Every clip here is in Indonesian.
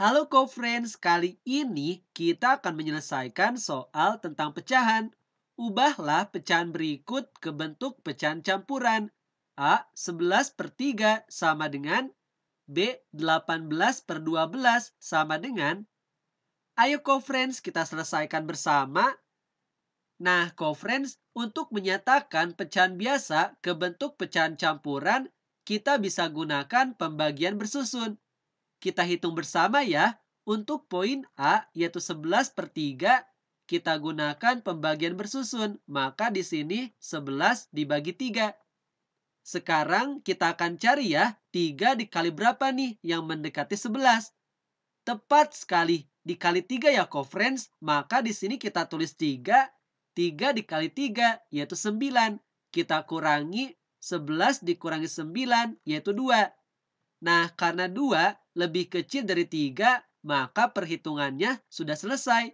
Halo co-friends, kali ini kita akan menyelesaikan soal tentang pecahan. Ubahlah pecahan berikut ke bentuk pecahan campuran. A 11 per 3 sama dengan B 18 per 12 sama dengan Ayo co-friends kita selesaikan bersama. Nah co-friends untuk menyatakan pecahan biasa ke bentuk pecahan campuran kita bisa gunakan pembagian bersusun. Kita hitung bersama ya. Untuk poin A, yaitu 11 per 3, kita gunakan pembagian bersusun. Maka di sini 11 dibagi 3. Sekarang kita akan cari ya, 3 dikali berapa nih yang mendekati 11. Tepat sekali, dikali 3 ya co-friends. Maka di sini kita tulis 3, 3 dikali 3 yaitu 9. Kita kurangi 11 dikurangi 9 yaitu 2. Nah, karena 2 lebih kecil dari 3, maka perhitungannya sudah selesai.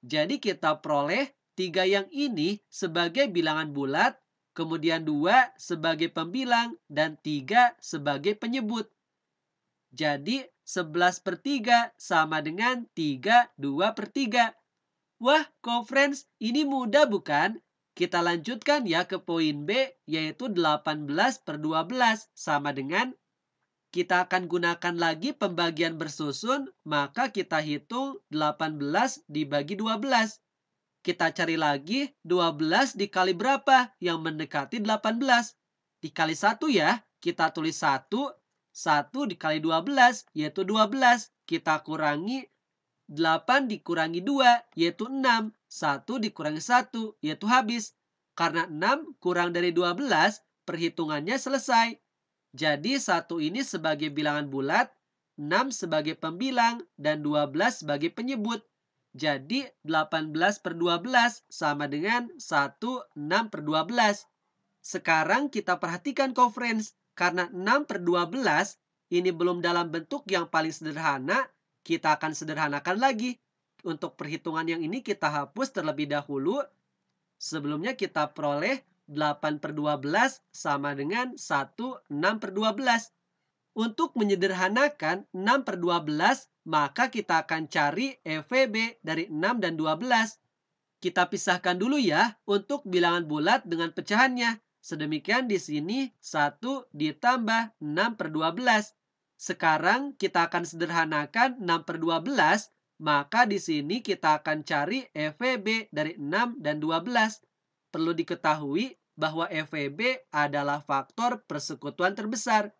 Jadi kita peroleh 3 yang ini sebagai bilangan bulat, kemudian 2 sebagai pembilang, dan 3 sebagai penyebut. Jadi 11 per 3 sama dengan 3, 2 per 3. Wah, conference ini mudah bukan? Kita lanjutkan ya ke poin B, yaitu 18 per 12 sama dengan kita akan gunakan lagi pembagian bersusun, maka kita hitung 18 dibagi 12. Kita cari lagi 12 dikali berapa yang mendekati 18. Dikali 1 ya, kita tulis 1. 1 dikali 12, yaitu 12. Kita kurangi 8 dikurangi 2, yaitu 6. 1 dikurangi 1, yaitu habis. Karena 6 kurang dari 12, perhitungannya selesai. Jadi satu ini sebagai bilangan bulat, 6 sebagai pembilang, dan 12 sebagai penyebut. Jadi 18 per 12 sama dengan 1, 6 per 12. Sekarang kita perhatikan conference. Karena 6 per 12 ini belum dalam bentuk yang paling sederhana, kita akan sederhanakan lagi. Untuk perhitungan yang ini kita hapus terlebih dahulu. Sebelumnya kita peroleh 8 per 12 sama dengan 1 6 per 12. Untuk menyederhanakan 6 per 12, maka kita akan cari EVB dari 6 dan 12. Kita pisahkan dulu ya untuk bilangan bulat dengan pecahannya. Sedemikian di sini 1 ditambah 6 per 12. Sekarang kita akan sederhanakan 6 per 12, maka di sini kita akan cari EVB dari 6 dan 12 perlu diketahui bahwa FEB adalah faktor persekutuan terbesar.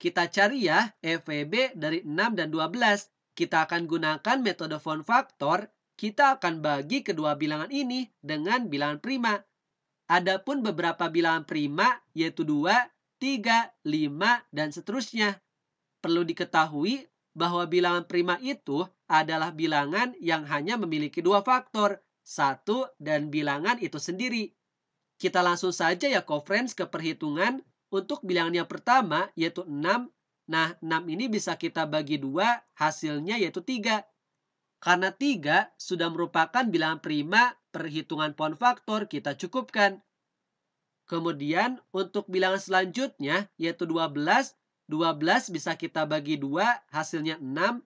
Kita cari ya FEB dari 6 dan 12. Kita akan gunakan metode von faktor. Kita akan bagi kedua bilangan ini dengan bilangan prima. Adapun beberapa bilangan prima yaitu 2, 3, 5, dan seterusnya. Perlu diketahui bahwa bilangan prima itu adalah bilangan yang hanya memiliki dua faktor, satu dan bilangan itu sendiri. Kita langsung saja ya co-friends ke perhitungan untuk bilangan yang pertama yaitu 6. Nah, 6 ini bisa kita bagi dua, hasilnya yaitu 3. Karena 3 sudah merupakan bilangan prima, perhitungan pohon faktor kita cukupkan. Kemudian untuk bilangan selanjutnya yaitu 12, 12 bisa kita bagi dua hasilnya 6.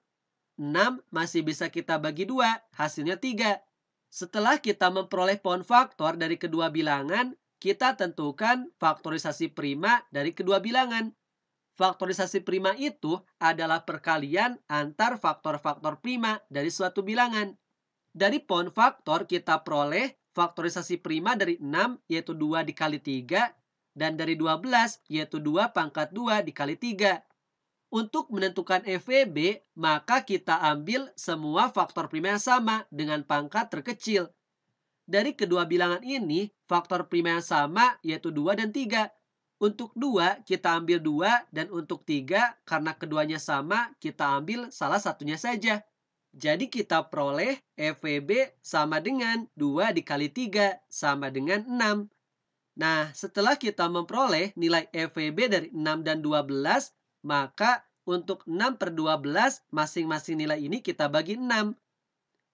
6 masih bisa kita bagi dua hasilnya 3. Setelah kita memperoleh pohon faktor dari kedua bilangan, kita tentukan faktorisasi prima dari kedua bilangan. Faktorisasi prima itu adalah perkalian antar faktor-faktor prima dari suatu bilangan. Dari pohon faktor kita peroleh faktorisasi prima dari 6 yaitu 2 dikali 3 dan dari 12 yaitu 2 pangkat 2 dikali 3. Untuk menentukan FVB, maka kita ambil semua faktor prima yang sama dengan pangkat terkecil. Dari kedua bilangan ini, faktor prima yang sama yaitu 2 dan 3. Untuk 2, kita ambil 2 dan untuk 3, karena keduanya sama, kita ambil salah satunya saja. Jadi kita peroleh FVB sama dengan 2 dikali 3 sama dengan 6. Nah, setelah kita memperoleh nilai FVB dari 6 dan 12, maka untuk 6 per 12, masing-masing nilai ini kita bagi 6.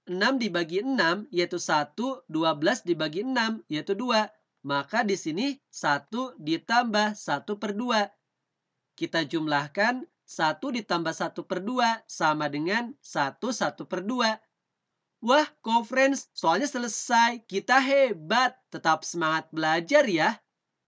6 dibagi 6 yaitu 1, 12 dibagi 6 yaitu 2. Maka di sini 1 ditambah 1 per 2. Kita jumlahkan 1 ditambah 1 per 2 sama dengan 1 1 per 2. Wah, conference, soalnya selesai. Kita hebat. Tetap semangat belajar ya.